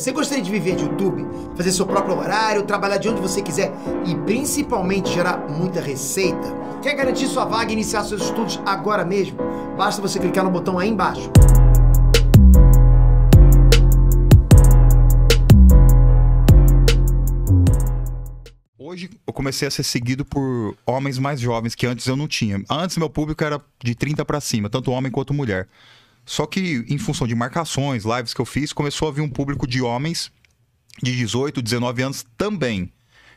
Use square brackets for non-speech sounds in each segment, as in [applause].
Você gostaria de viver de YouTube, fazer seu próprio horário, trabalhar de onde você quiser e principalmente gerar muita receita? Quer garantir sua vaga e iniciar seus estudos agora mesmo? Basta você clicar no botão aí embaixo. Hoje eu comecei a ser seguido por homens mais jovens que antes eu não tinha. Antes meu público era de 30 para cima, tanto homem quanto mulher. Só que em função de marcações, lives que eu fiz, começou a vir um público de homens de 18, 19 anos também,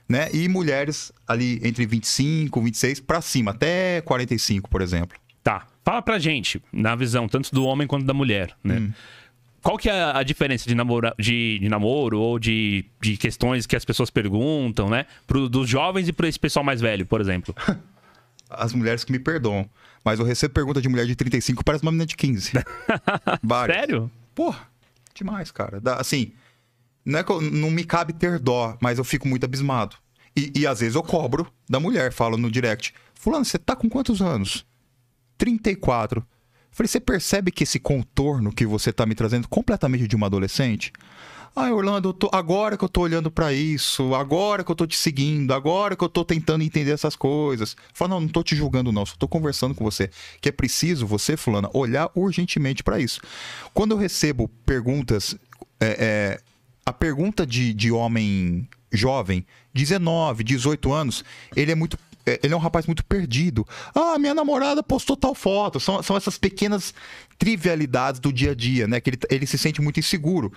né? E mulheres ali entre 25, 26 para cima, até 45, por exemplo. Tá. Fala pra gente, na visão tanto do homem quanto da mulher, né? Hum. Qual que é a diferença de, namora, de, de namoro ou de, de questões que as pessoas perguntam, né? Pro, dos jovens e para esse pessoal mais velho, por exemplo? [laughs] as mulheres que me perdoam. Mas eu recebo pergunta de mulher de 35 parece uma menina de 15. [laughs] Sério? Porra, demais, cara. assim, não é que eu, não me cabe ter dó, mas eu fico muito abismado. E, e às vezes eu cobro da mulher, falo no direct. Fulano, você tá com quantos anos? 34. Falei, você percebe que esse contorno que você tá me trazendo completamente de uma adolescente? Ah, Orlando, tô... agora que eu tô olhando para isso, agora que eu tô te seguindo, agora que eu tô tentando entender essas coisas. Fala, não, não tô te julgando, não, só tô conversando com você. Que é preciso você, Fulana, olhar urgentemente para isso. Quando eu recebo perguntas, é, é, a pergunta de, de homem jovem, 19, 18 anos, ele é muito é, ele é um rapaz muito perdido. Ah, minha namorada postou tal foto. São, são essas pequenas trivialidades do dia a dia, né? Que ele, ele se sente muito inseguro.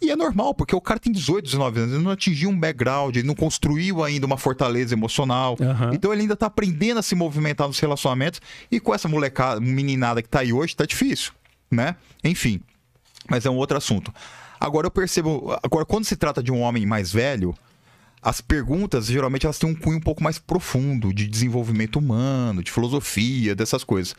E é normal, porque o cara tem 18, 19 anos, ele não atingiu um background, ele não construiu ainda uma fortaleza emocional. Uhum. Então ele ainda tá aprendendo a se movimentar nos relacionamentos. E com essa molecada, meninada que tá aí hoje, tá difícil, né? Enfim. Mas é um outro assunto. Agora eu percebo. Agora, quando se trata de um homem mais velho, as perguntas, geralmente, elas têm um cunho um pouco mais profundo, de desenvolvimento humano, de filosofia, dessas coisas.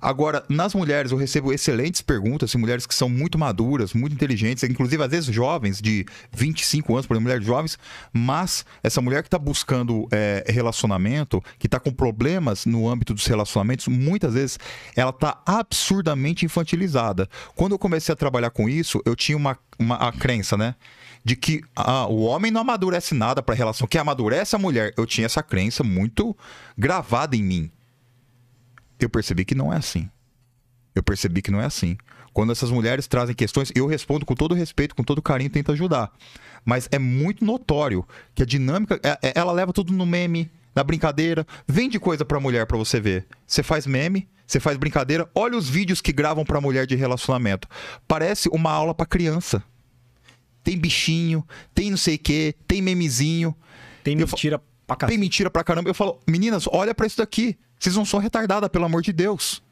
Agora, nas mulheres, eu recebo excelentes perguntas, assim, mulheres que são muito maduras, muito inteligentes, inclusive às vezes jovens, de 25 anos, por exemplo, mulheres jovens, mas essa mulher que está buscando é, relacionamento, que está com problemas no âmbito dos relacionamentos, muitas vezes ela está absurdamente infantilizada. Quando eu comecei a trabalhar com isso, eu tinha uma, uma a crença, né? de que ah, o homem não amadurece nada para a relação, que amadurece é a mulher. Eu tinha essa crença muito gravada em mim. Eu percebi que não é assim. Eu percebi que não é assim. Quando essas mulheres trazem questões, eu respondo com todo respeito, com todo carinho, tento ajudar. Mas é muito notório que a dinâmica, é, é, ela leva tudo no meme, na brincadeira. Vende coisa pra mulher pra você ver. Você faz meme, você faz brincadeira. Olha os vídeos que gravam pra mulher de relacionamento. Parece uma aula pra criança tem bichinho, tem não sei o quê, tem memezinho. Tem mentira falo, pra caramba. Tem mentira pra caramba. Eu falo, meninas, olha para isso daqui. Vocês não são retardadas, pelo amor de Deus.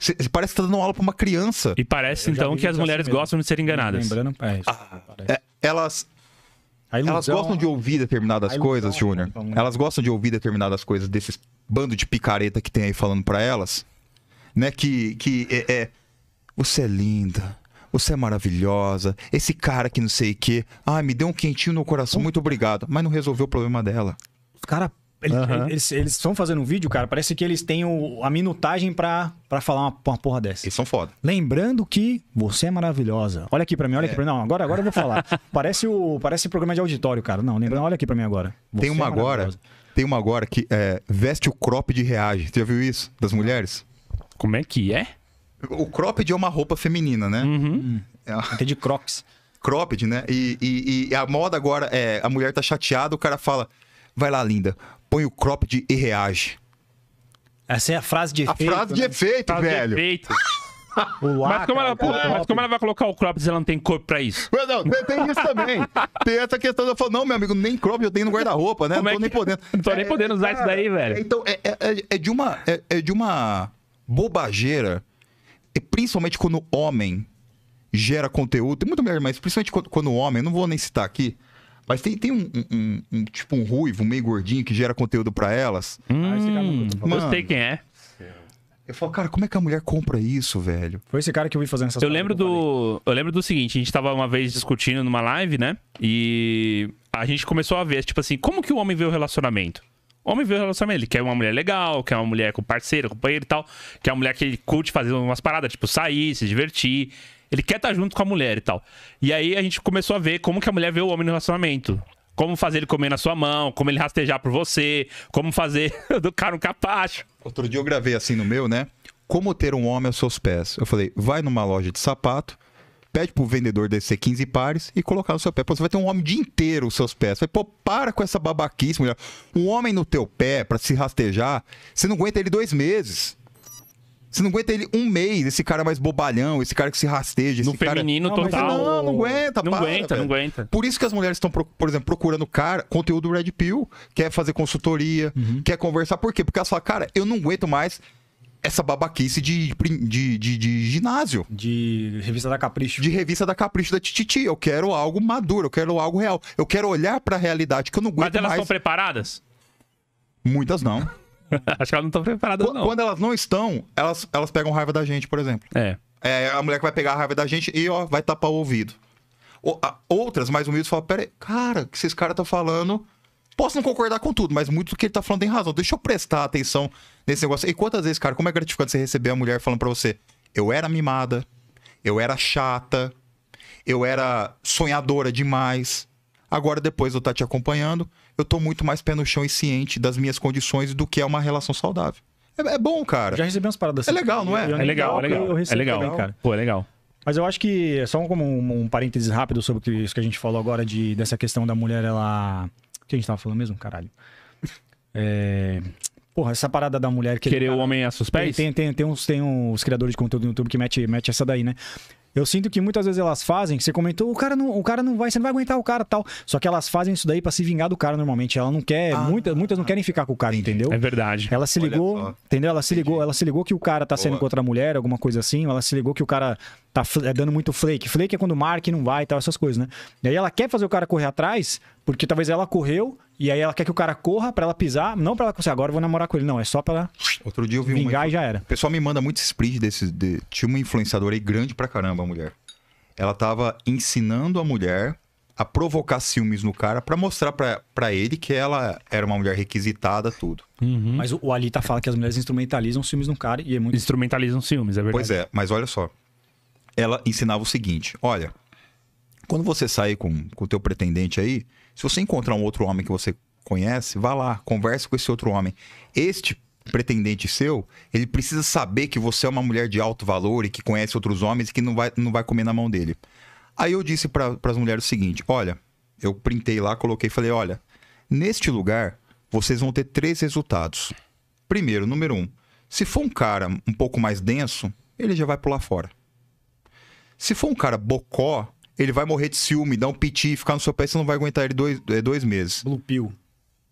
você parece que tá dando aula pra uma criança. E parece, Eu então, que as assim mulheres gostam de ser enganadas. Lembrando, é isso. Ah, é, elas, Ilusão, elas gostam de ouvir determinadas ilusão, coisas, é Júnior. Elas gostam de ouvir determinadas coisas desses bando de picareta que tem aí falando para elas, né? Que, que é, é, você é linda, você é maravilhosa, esse cara que não sei o quê, ah, me deu um quentinho no coração, muito obrigado. Mas não resolveu o problema dela. Os caras eles, uhum. eles, eles, estão fazendo um vídeo, cara. Parece que eles têm o, a minutagem pra, pra falar uma, uma, porra dessa. Eles são foda. Lembrando que você é maravilhosa. Olha aqui pra mim, olha é. aqui pra mim. Não, agora, agora eu vou falar. [laughs] parece o parece programa de auditório, cara. Não, lembrando, olha aqui pra mim agora. Você tem uma é agora. Tem uma agora que é, veste o crop de reage. Você já viu isso? Das mulheres? Como é que é? O cropped é uma roupa feminina, né? Uhum. É de crocs. [laughs] Cropped, né? E, e, e, a moda agora é: a mulher tá chateada, o cara fala, vai lá, linda, põe o cropped e reage. Essa é a frase de efeito. A frase né? de efeito, frase velho. De efeito. [laughs] mas, como ela, mas como ela vai colocar o crop se ela não tem corpo pra isso? Mas não, tem isso também. [laughs] tem essa questão eu falo, não, meu amigo, nem crop eu tenho no guarda-roupa, né? Como não é tô é que... nem podendo. Não tô é, nem podendo usar cara, é, isso daí, velho. Então, é, é, é de uma. é de uma bobageira principalmente quando o homem gera conteúdo, tem muito melhor, mas principalmente quando, quando o homem, não vou nem citar aqui, mas tem, tem um, um, um, tipo um ruivo, um meio gordinho que gera conteúdo para elas. Hum, Mano, eu sei quem é. Eu falo, cara, como é que a mulher compra isso, velho? Foi esse cara que eu vi fazendo essa Eu lembro do. Eu, eu lembro do seguinte, a gente tava uma vez discutindo numa live, né? E a gente começou a ver, tipo assim, como que o homem vê o relacionamento? Homem vê o relacionamento. Ele quer uma mulher legal, quer uma mulher com parceiro, companheiro e tal. Quer uma mulher que ele curte fazer umas paradas, tipo sair, se divertir. Ele quer estar tá junto com a mulher e tal. E aí a gente começou a ver como que a mulher vê o homem no relacionamento. Como fazer ele comer na sua mão, como ele rastejar por você, como fazer [laughs] do cara um capacho. Outro dia eu gravei assim no meu, né? Como ter um homem aos seus pés. Eu falei, vai numa loja de sapato, pede pro vendedor descer 15 pares e colocar no seu pé. Pô, você vai ter um homem o dia inteiro os seus pés. Você vai, pô, para com essa babaquice, mulher. Um homem no teu pé para se rastejar, você não aguenta ele dois meses. Você não aguenta ele um mês, esse cara mais bobalhão, esse cara que se rasteja. no cara... feminino não, total. Não, não aguenta, Não para, aguenta, velho. não aguenta. Por isso que as mulheres estão, por exemplo, procurando cara, conteúdo Red Pill, quer fazer consultoria, uhum. quer conversar. Por quê? Porque elas falam, cara, eu não aguento mais essa babaquice de, de, de, de, ginásio. De revista da Capricho. De revista da Capricho da Tititi. Eu quero algo maduro, eu quero algo real. Eu quero olhar para a realidade que eu não aguento mais. Mas elas estão preparadas? Muitas não. [laughs] Acho que elas não estão preparadas, quando, não. Quando elas não estão, elas, elas pegam raiva da gente, por exemplo. É. é a mulher que vai pegar a raiva da gente e, ó, vai tapar o ouvido. O, a, outras mais humildes falam, peraí, cara, o que esses caras estão tá falando... Posso não concordar com tudo, mas muito do que ele tá falando tem razão. Deixa eu prestar atenção nesse negócio. E quantas vezes, cara, como é gratificante você receber a mulher falando pra você, eu era mimada, eu era chata, eu era sonhadora demais. Agora, depois de eu estar tá te acompanhando, eu tô muito mais pé no chão e ciente das minhas condições do que é uma relação saudável. É, é bom, cara. Já recebi umas paradas é assim. É legal, não é? É, é, legal, é legal, é legal. cara. Pô, é legal. Mas eu acho que, é só como um, um parênteses rápido sobre isso que a gente falou agora de, dessa questão da mulher, ela. O que a gente tava falando mesmo, caralho? É... Porra, essa parada da mulher que. Querer ele, cara, o homem a seus pés? Tem, tem, tem, uns, tem uns criadores de conteúdo no YouTube que mete, mete essa daí, né? Eu sinto que muitas vezes elas fazem, que você comentou, o cara não, o cara não vai, você não vai aguentar o cara tal. Só que elas fazem isso daí para se vingar do cara normalmente. Ela não quer, ah, muitas, muitas não querem ficar com o cara, entendeu? É verdade. Ela se ligou, entendeu? Ela se ligou, ela se ligou que o cara tá sendo com outra mulher, alguma coisa assim, ela se ligou que o cara tá é dando muito flake. Flake é quando marca e não vai e tal, essas coisas, né? E aí ela quer fazer o cara correr atrás, porque talvez ela correu e aí ela quer que o cara corra pra ela pisar, não pra ela conseguir. agora eu vou namorar com ele, não. É só pra ela Outro dia eu vi vingar uma... e já era. O pessoal me manda muito split desses. De... Tinha uma influenciadora aí grande pra caramba, a mulher. Ela tava ensinando a mulher a provocar ciúmes no cara para mostrar para ele que ela era uma mulher requisitada, tudo. Uhum. Mas o, o Alita fala que as mulheres instrumentalizam ciúmes no cara e é muito. Instrumentalizam ciúmes, é verdade. Pois é, mas olha só. Ela ensinava o seguinte: olha, quando você sair com o teu pretendente aí, se você encontrar um outro homem que você conhece, vá lá, converse com esse outro homem. Este pretendente seu, ele precisa saber que você é uma mulher de alto valor e que conhece outros homens e que não vai, não vai comer na mão dele. Aí eu disse para as mulheres o seguinte: olha, eu printei lá, coloquei e falei: olha, neste lugar vocês vão ter três resultados. Primeiro, número um, se for um cara um pouco mais denso, ele já vai pular fora. Se for um cara bocó, ele vai morrer de ciúme, dar um piti, ficar no seu pé, você não vai aguentar ele dois, é, dois meses. Blue pill.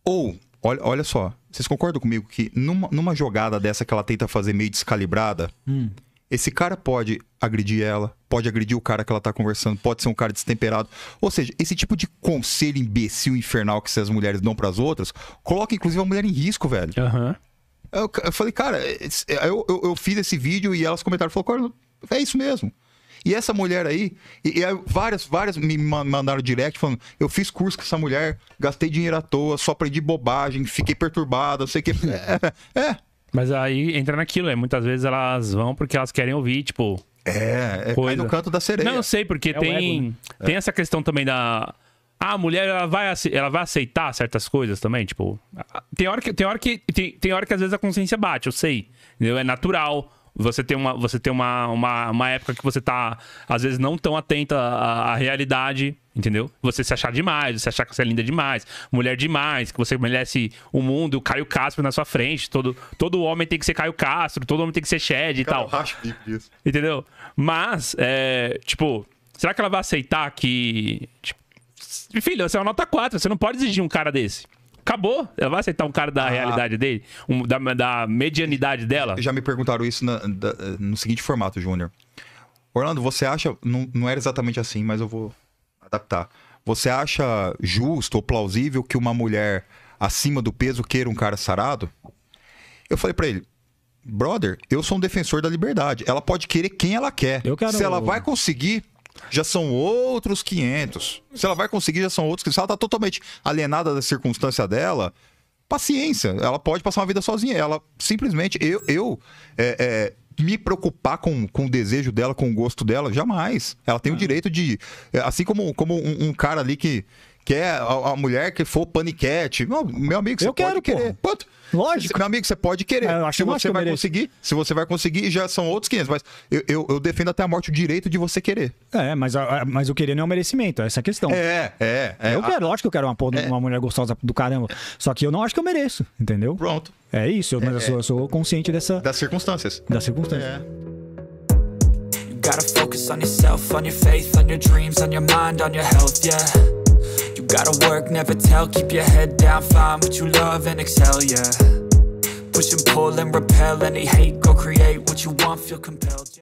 Ou, olha, olha só, vocês concordam comigo que numa, numa jogada dessa que ela tenta fazer meio descalibrada, hum. esse cara pode agredir ela, pode agredir o cara que ela tá conversando, pode ser um cara destemperado. Ou seja, esse tipo de conselho imbecil infernal que essas mulheres dão para as outras, coloca inclusive a mulher em risco, velho. Aham. Uhum. Eu, eu, falei, cara, é, é, eu, eu, eu, fiz esse vídeo e elas comentaram, falou, cara, é isso mesmo. E essa mulher aí, e, e várias, várias me mandaram direct falando: eu fiz curso com essa mulher, gastei dinheiro à toa, só aprendi bobagem, fiquei perturbada, sei que. É, [laughs] é. Mas aí entra naquilo, é. Muitas vezes elas vão porque elas querem ouvir, tipo. É, é coisa. no canto da sereia. Não, eu sei, porque é tem, ego, né? É. tem essa questão também da. Ah, a mulher ela vai, ela vai aceitar certas coisas também, tipo. Tem hora que, tem hora que, tem, tem hora que às vezes a consciência bate, eu sei. Entendeu? É natural você tem uma, você tem uma, uma, uma época que você tá, às vezes, não tão atenta à, à realidade, entendeu? Você se achar demais, você achar que você é linda demais, mulher demais, que você merece o mundo, o Caio Castro na sua frente, todo, todo homem tem que ser Caio Castro, todo homem tem que ser Shed e tal. acho isso. Entendeu? Mas, é, tipo, será que ela vai aceitar que. Tipo, filho, você é uma nota 4, você não pode exigir um cara desse. Acabou. Ela vai aceitar um cara da ah. realidade dele, um, da, da, medianidade dela. Já me perguntaram isso na, da, no seguinte formato, Júnior. Orlando, você acha. Não, não era exatamente assim, mas eu vou adaptar. Você acha justo ou plausível que uma mulher acima do peso queira um cara sarado? Eu falei para ele, brother, eu sou um defensor da liberdade. Ela pode querer quem ela quer. Se ela vai conseguir, já são outros 500. Se ela vai conseguir, já são outros. Se ela tá totalmente alienada da circunstância dela, paciência. Ela pode passar uma vida sozinha. Ela simplesmente. Eu. eu é, é, me preocupar com, com o desejo dela, com o gosto dela, jamais. Ela tem o ah. direito de. É, assim como, como um, um cara ali que quer a, a mulher que for paniquete. Meu, meu amigo, você eu pode quero, querer. Pô. Lógico. Meu amigo, você pode querer. Ah, eu acho se você que vai conseguir, se você vai conseguir, já são outros 500. Mas eu, eu, eu, defendo até a morte o direito de você querer. É, mas, a, mas o querer não é um merecimento, é essa é a questão. É, é. é eu quero, lógico que eu quero uma, é, uma mulher gostosa do caramba. Só que eu não acho que eu mereço, entendeu? Pronto. É isso, mas é, eu, sou, eu, sou, consciente dessa. Das circunstâncias. Das circunstâncias. É. gotta focus on yourself, on your faith, on your dreams, on your mind, on your health, yeah. You gotta work, never tell, keep your head down Find what you love and excel, yeah Push and pull and repel any hate Go create what you want, feel compelled